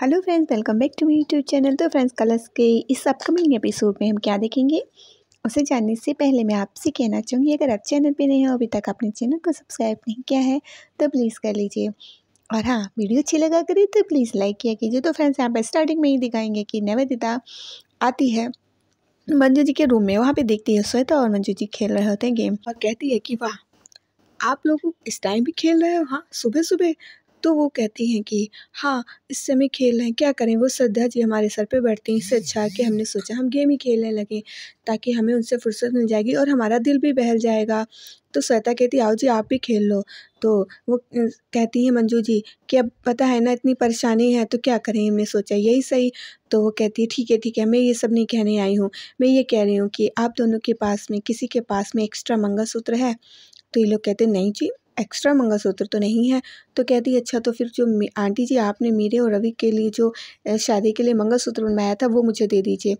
hello friends welcome back to मेरी YouTube channel तो friends Colors के इस अपकमिंग एपिसोड में हम क्या देखेंगे उसे जानने से पहले मैं आपसे कहना चाहूँगी अगर आप चैनल पे नहीं हो अभी तक आपने चैनल को सब्सक्राइब नहीं किया है तो प्लीज़ कर लीजिए और हाँ वीडियो अच्छी लगा करे तो प्लीज़ लाइक किया कीजिए तो फ्रेंड्स यहाँ पर स्टार्टिंग में ही दिखाएंगे कि नवेदिता आती है मंजू जी के रूम में वहाँ पर देखती है श्वेता और मंजू जी खेल रहे होते हैं गेम और कहती है कि वाह आप लोग इस टाइम भी खेल रहे हो हाँ सुबह सुबह तो वो कहती हैं कि हाँ इस समय खेल रहे हैं क्या करें वो श्रद्धा जी हमारे सर पे बैठती हैं इससे अच्छा कि हमने सोचा हम गेम ही खेलने लगें ताकि हमें उनसे फुर्सत मिल जाएगी और हमारा दिल भी बहल जाएगा तो श्वेता कहती आओ जी आप भी खेल लो तो वो कहती हैं मंजू जी कि अब पता है ना इतनी परेशानी है तो क्या करें हमने सोचा यही सही तो वो कहती है ठीक है ठीक है मैं ये सब नहीं कहने आई हूँ मैं ये कह रही हूँ कि आप दोनों के पास में किसी के पास में एक्स्ट्रा मंगलसूत्र है तो ये लोग कहते नहीं जी एक्स्ट्रा मंगलसूत्र तो नहीं है तो कहती अच्छा तो फिर जो आंटी जी आपने मेरे और रवि के लिए जो शादी के लिए मंगलसूत्र बनवाया था वो मुझे दे दीजिए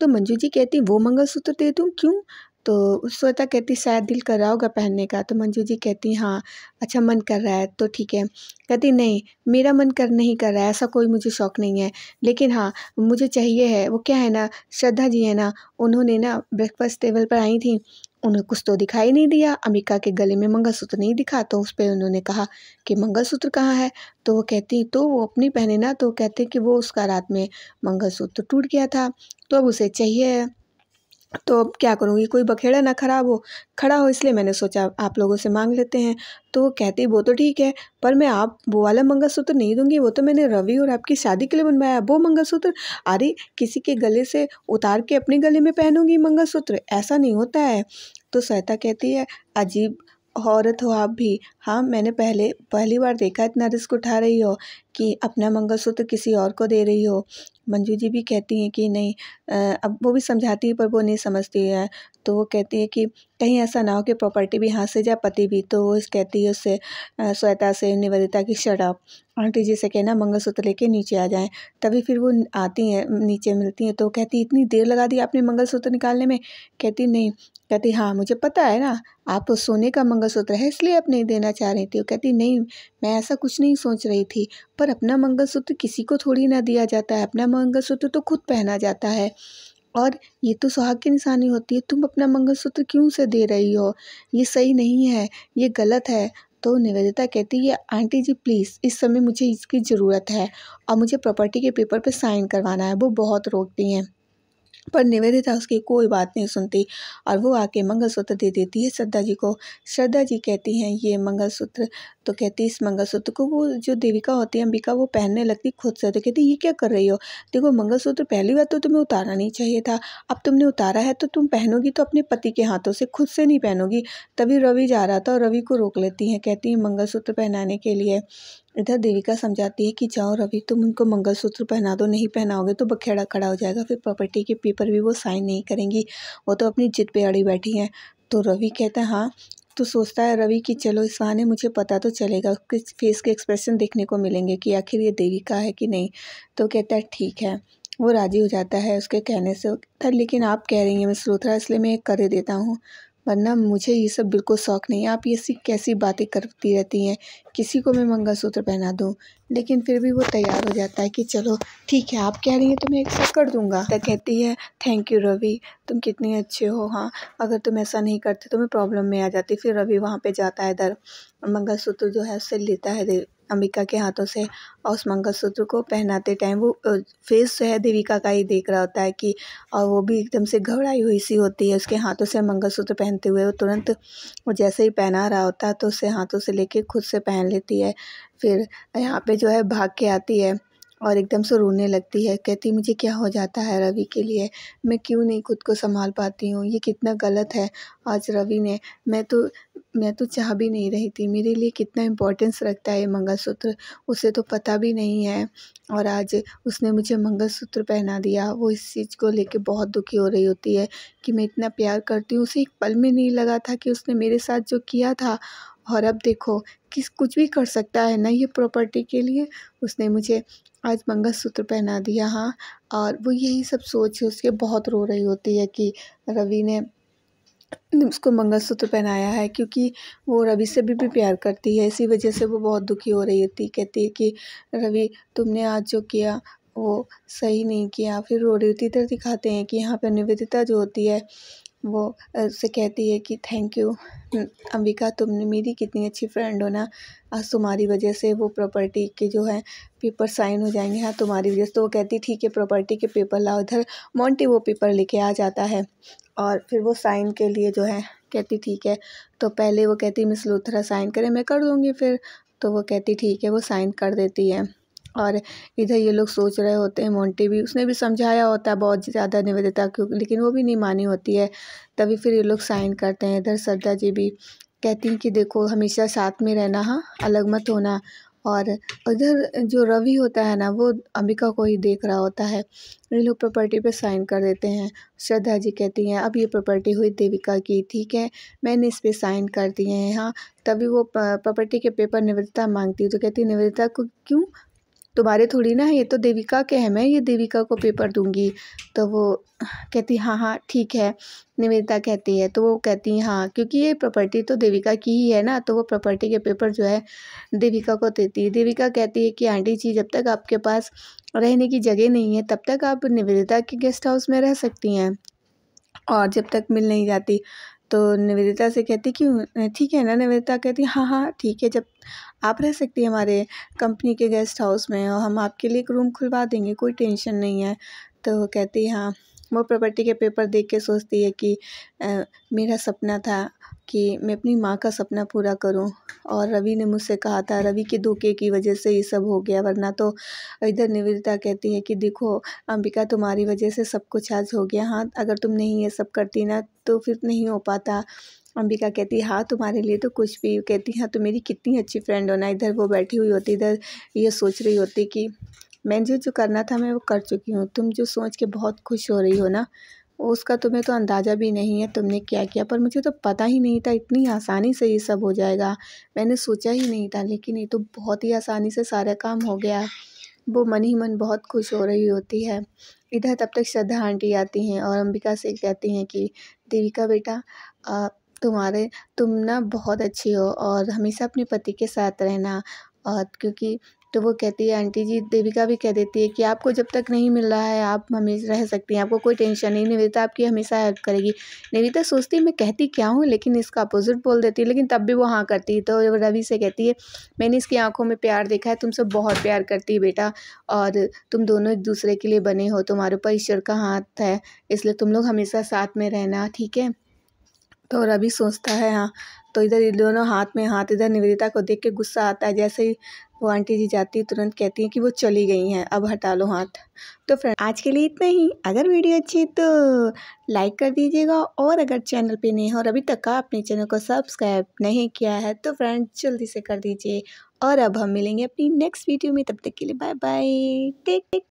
तो मंजू जी कहती वो मंगलसूत्र दे दूँ क्यों तो श्वेता कहती शायद दिल कर रहा होगा पहनने का तो मंजू जी कहती हाँ अच्छा मन कर रहा है तो ठीक है कहती नहीं मेरा मन कर नहीं कर रहा है ऐसा कोई मुझे शौक़ नहीं है लेकिन हाँ मुझे चाहिए है वो क्या है ना श्रद्धा जी है ना उन्होंने ना ब्रेकफास्ट टेबल पर आई थी उन्हें कुछ तो दिखाई नहीं दिया अमिका के गले में मंगलसूत्र नहीं दिखा तो उस पर उन्होंने कहा कि मंगलसूत्र कहाँ है तो वो कहती तो वो अपनी पहने ना तो कहते कि वो उसका रात में मंगलसूत्र टूट गया था तो अब उसे चाहिए तो अब क्या करूँगी कोई बखेड़ा ना खराब हो खड़ा हो इसलिए मैंने सोचा आप लोगों से मांग लेते हैं तो वो कहती वो तो ठीक है पर मैं आप वो वाला मंगलसूत्र नहीं दूंगी वो तो मैंने रवि और आपकी शादी के लिए बनवाया वो मंगलसूत्र अरे किसी के गले से उतार के अपने गले में पहनूंगी मंगलसूत्र ऐसा नहीं होता है तो श्वेता कहती है अजीब औरत हो आप भी हाँ मैंने पहले पहली बार देखा इतना रिस्क उठा रही हो कि अपना मंगलसूत्र किसी और को दे रही हो मंजू जी भी कहती हैं कि नहीं अब वो भी समझाती है पर वो नहीं समझती है तो वो कहती है कि कहीं ऐसा ना हो कि प्रॉपर्टी भी हाथ से जाए पति भी तो वो कहती है उससे श्वेता से निवेदिता की शराब आंटी जी से कहना मंगलसूत्र लेके नीचे आ जाएं तभी फिर वो आती हैं नीचे मिलती हैं तो कहती इतनी देर लगा दी आपने मंगलसूत्र निकालने में कहती नहीं कहती हाँ मुझे पता है ना आप सोने का मंगलसूत्र है इसलिए आप नहीं देना चाह रही थी वो कहती नहीं मैं ऐसा कुछ नहीं सोच रही थी पर अपना मंगलसूत्र किसी को थोड़ी ना दिया जाता है अपना मंगलसूत्र तो खुद पहना जाता है और ये तो सुहाग की निशानी होती है तुम अपना मंगलसूत्र क्यों से दे रही हो ये सही नहीं है ये गलत है तो निवेदिता कहती है आंटी जी प्लीज़ इस समय मुझे इसकी ज़रूरत है और मुझे प्रॉपर्टी के पेपर पे साइन करवाना है वो बहुत रोकती हैं पर निवेदिता उसकी कोई बात नहीं सुनती और वो आके मंगलसूत्र दे देती है श्रद्धा जी को श्रद्धा जी कहती हैं ये मंगलसूत्र तो कहती इस मंगलसूत्र को वो जो देविका होती है अंबिका वो पहनने लगती खुद से तो कहती ये क्या कर रही हो देखो मंगलसूत्र पहली बार तो तुम्हें उतारना नहीं चाहिए था अब तुमने उतारा है तो तुम पहनोगी तो अपने पति के हाथों से खुद से नहीं पहनोगी तभी रवि जा रहा था और रवि को रोक लेती हैं कहती हैं मंगलसूत्र पहनाने के लिए इधर देविका समझाती है कि जाओ रवि तुम उनको मंगलसूत्र पहना दो नहीं पहनाओगे तो बखेड़ा खड़ा हो जाएगा फिर प्रॉपर्टी के पेपर भी वो साइन नहीं करेंगी वो तो अपनी जिद पे अड़ी बैठी हैं तो रवि कहता है हाँ तो सोचता है रवि कि चलो इस बहाने मुझे पता तो चलेगा किस फेस के एक्सप्रेशन देखने को मिलेंगे कि आखिर ये देविका है कि नहीं तो कहता है ठीक है वो राज़ी हो जाता है उसके कहने से लेकिन आप कह रही हैं मैं स्लोथरा इसलिए मैं कर देता हूँ वरना मुझे ये सब बिल्कुल शौक़ नहीं है आप ये सी कैसी बातें करती रहती हैं किसी को मैं मंगलसूत्र पहना दूँ लेकिन फिर भी वो तैयार हो जाता है कि चलो ठीक है आप कह रही हैं तो मैं एक्सेप्ट कर दूँगा तो कहती है थैंक यू रवि तुम कितने अच्छे हो हाँ अगर तुम ऐसा नहीं करते तो मैं प्रॉब्लम में आ जाती फिर रवि वहाँ पर जाता है इधर मंगलसूत्र जो है उससे लेता है अंबिका के हाथों से और उस मंगलसूत्र को पहनाते टाइम वो फेस जो है देविका का ही देख रहा होता है कि और वो भी एकदम से घबराई हुई सी होती है उसके हाथों से मंगलसूत्र पहनते हुए वो तुरंत वो जैसे ही पहना रहा होता है तो उससे हाथों से लेके खुद से पहन लेती है फिर यहाँ पे जो है भाग के आती है और एकदम से रोने लगती है कहती मुझे क्या हो जाता है रवि के लिए मैं क्यों नहीं खुद को संभाल पाती हूँ ये कितना गलत है आज रवि ने मैं तो मैं तो चाह भी नहीं रही थी मेरे लिए कितना इम्पोर्टेंस रखता है ये मंगलसूत्र उसे तो पता भी नहीं है और आज उसने मुझे मंगलसूत्र पहना दिया वो इस चीज़ को लेके बहुत दुखी हो रही होती है कि मैं इतना प्यार करती हूँ उसे एक पल में नहीं लगा था कि उसने मेरे साथ जो किया था और अब देखो किस कुछ भी कर सकता है ना ये प्रॉपर्टी के लिए उसने मुझे आज मंगलसूत्र पहना दिया हाँ और वो यही सब सोच उसके बहुत रो रही होती है कि रवि ने उसको मंगलसूत्र पहनाया है क्योंकि वो रवि से भी, भी प्यार करती है इसी वजह से वो बहुत दुखी हो रही होती कहती है कि रवि तुमने आज जो किया वो सही नहीं किया फिर रो रही होती इधर तो दिखाते हैं कि यहाँ पर निवेदिता जो होती है वो उससे कहती है कि थैंक यू अंबिका तुमने मेरी कितनी अच्छी फ्रेंड हो ना आज तुम्हारी वजह से वो प्रॉपर्टी के जो है पेपर साइन हो जाएंगे हाँ तुम्हारी वजह से तो वो कहती ठीक है प्रॉपर्टी के पेपर लाओ इधर मोंटी वो पेपर लेके आ जाता है और फिर वो साइन के लिए जो है कहती ठीक है तो पहले वो कहती मिस लूथरा साइन करें मैं कर दूँगी फिर तो वो कहती ठीक है वो साइन कर देती है और इधर ये लोग सोच रहे होते हैं मोंटी भी उसने भी समझाया होता है बहुत ज़्यादा निवेदिता क्यों लेकिन वो भी नहीं मानी होती है तभी फिर ये लोग साइन करते हैं इधर श्रद्धा जी भी कहती हैं कि देखो हमेशा साथ में रहना हाँ अलग मत होना और उधर जो रवि होता है ना वो अंबिका को ही देख रहा होता है ये लोग प्रॉपर्टी पे साइन कर देते हैं श्रद्धा जी कहती हैं अब ये प्रॉपर्टी हुई देविका की ठीक है मैंने इस पर साइन कर दिए हैं हाँ तभी वो प्रॉपर्टी के पेपर निवेदिता मांगती है तो कहती है निवेदिता को क्यों तुम्हारे थोड़ी ना है ये तो देविका के हैं मैं ये देविका को पेपर दूंगी तो वो कहती हाँ हाँ ठीक है निवेदिता कहती है तो वो कहती हाँ क्योंकि ये प्रॉपर्टी तो देविका की ही है ना तो वो प्रॉपर्टी के पेपर जो है देविका को देती है देविका कहती है कि आंटी जी जब तक आपके पास रहने की जगह नहीं है तब तक आप निवेदिता के गेस्ट हाउस में रह सकती हैं और जब तक मिल नहीं जाती तो निवेदिता से कहती कि ठीक है ना निवेदिता कहती हाँ हाँ ठीक है जब आप रह सकती हैं हमारे कंपनी के गेस्ट हाउस में और हम आपके लिए एक रूम खुलवा देंगे कोई टेंशन नहीं है तो कहती हाँ वो प्रॉपर्टी के पेपर देख के सोचती है कि आ, मेरा सपना था कि मैं अपनी माँ का सपना पूरा करूं और रवि ने मुझसे कहा था रवि के धोखे की वजह से ये सब हो गया वरना तो इधर निवेदिता कहती है कि देखो अंबिका तुम्हारी वजह से सब कुछ आज हो गया हाँ अगर तुम नहीं ये सब करती ना तो फिर नहीं हो पाता अंबिका कहती है हाँ तुम्हारे लिए तो कुछ भी कहती हाँ तो मेरी कितनी अच्छी फ्रेंड होना इधर वो बैठी हुई होती इधर ये सोच रही होती कि मैंने जो जो करना था मैं वो कर चुकी हूँ तुम जो सोच के बहुत खुश हो रही हो ना उसका तुम्हें तो अंदाज़ा भी नहीं है तुमने क्या किया पर मुझे तो पता ही नहीं था इतनी आसानी से ये सब हो जाएगा मैंने सोचा ही नहीं था लेकिन ये तो बहुत ही आसानी से सारा काम हो गया वो मन ही मन बहुत खुश हो रही होती है इधर तब तक श्रद्धा आंटी आती हैं और अंबिका से कहती हैं कि देविका बेटा आ, तुम्हारे तुम ना बहुत अच्छी हो और हमेशा अपने पति के साथ रहना और क्योंकि तो वो कहती है आंटी जी देविका भी कह देती है कि आपको जब तक नहीं मिल रहा है आप हमेशा रह सकती हैं आपको कोई टेंशन नहीं निविता आपकी हमेशा हेल्प करेगी निविता सोचती मैं कहती क्या हूँ लेकिन इसका अपोजिट बोल देती है लेकिन तब भी वो हाँ करती है तो रवि से कहती है मैंने इसकी आंखों में प्यार देखा है तुमसे बहुत प्यार करती है बेटा और तुम दोनों एक दूसरे के लिए बने हो तुम्हारे ऊपर ईश्वर का हाथ है इसलिए तुम लोग हमेशा साथ में रहना ठीक है तो रवि सोचता है हाँ तो इधर दोनों हाथ में हाथ इधर निवेदिता को देख के गुस्सा आता है जैसे ही वो आंटी जी जाती है तुरंत कहती हैं कि वो चली गई हैं अब हटा लो हाथ तो फ्रेंड आज के लिए इतना ही अगर वीडियो अच्छी तो लाइक कर दीजिएगा और अगर चैनल पे नहीं हो और अभी तक का अपने चैनल को सब्सक्राइब नहीं किया है तो फ्रेंड जल्दी से कर दीजिए और अब हम मिलेंगे अपनी नेक्स्ट वीडियो में तब तक के लिए बाय बाय टेक टेक